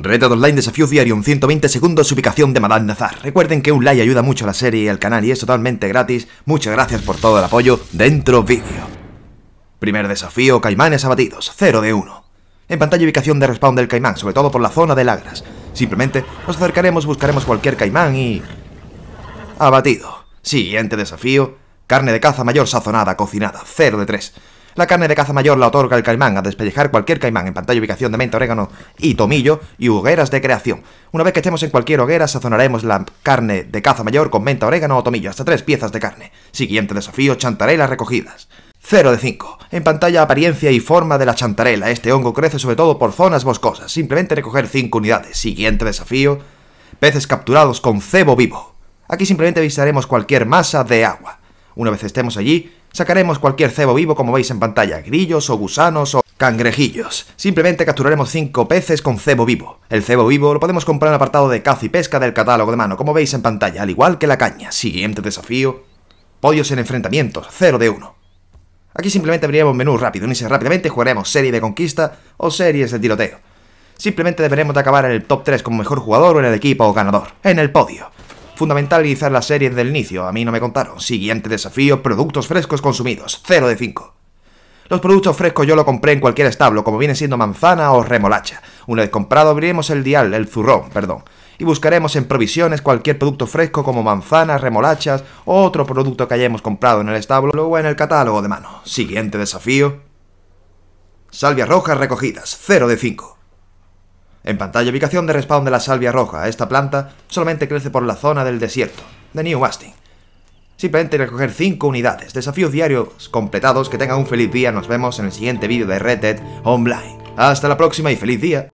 Reto de online, desafío diario, en 120 segundos, ubicación de Madame Nazar. Recuerden que un like ayuda mucho a la serie y al canal y es totalmente gratis. Muchas gracias por todo el apoyo. Dentro vídeo. Primer desafío, caimanes abatidos, 0 de 1. En pantalla ubicación de respawn del caimán, sobre todo por la zona de lagras. Simplemente nos acercaremos, buscaremos cualquier caimán y... Abatido. Siguiente desafío, carne de caza mayor sazonada, cocinada, 0 de 3. La carne de caza mayor la otorga el caimán a despellejar cualquier caimán en pantalla ubicación de menta, orégano y tomillo y hogueras de creación. Una vez que estemos en cualquier hoguera, sazonaremos la carne de caza mayor con menta, orégano o tomillo, hasta tres piezas de carne. Siguiente desafío, chantarelas recogidas. 0 de 5. En pantalla apariencia y forma de la chantarela. Este hongo crece sobre todo por zonas boscosas. Simplemente recoger 5 unidades. Siguiente desafío. Peces capturados con cebo vivo. Aquí simplemente visitaremos cualquier masa de agua. Una vez estemos allí, Sacaremos cualquier cebo vivo como veis en pantalla, grillos o gusanos o cangrejillos. Simplemente capturaremos 5 peces con cebo vivo. El cebo vivo lo podemos comprar en el apartado de caza y pesca del catálogo de mano, como veis en pantalla, al igual que la caña. Siguiente desafío. Podios en enfrentamientos, 0 de 1. Aquí simplemente abriremos menú rápido, unirse rápidamente, jugaremos serie de conquista o series de tiroteo. Simplemente deberemos acabar en el top 3 como mejor jugador o en el equipo o ganador, en el podio. Fundamentalizar serie desde del inicio, a mí no me contaron. Siguiente desafío, productos frescos consumidos, 0 de 5. Los productos frescos yo lo compré en cualquier establo, como viene siendo manzana o remolacha. Una vez comprado abriremos el dial, el zurrón, perdón, y buscaremos en provisiones cualquier producto fresco como manzanas, remolachas o otro producto que hayamos comprado en el establo o en el catálogo de mano. Siguiente desafío. salvia roja recogidas, 0 de 5. En pantalla ubicación de respawn de la salvia roja. Esta planta solamente crece por la zona del desierto, de New wasting Simplemente recoger 5 unidades. Desafíos diarios completados. Que tengan un feliz día. Nos vemos en el siguiente vídeo de Red Dead Online. Hasta la próxima y feliz día.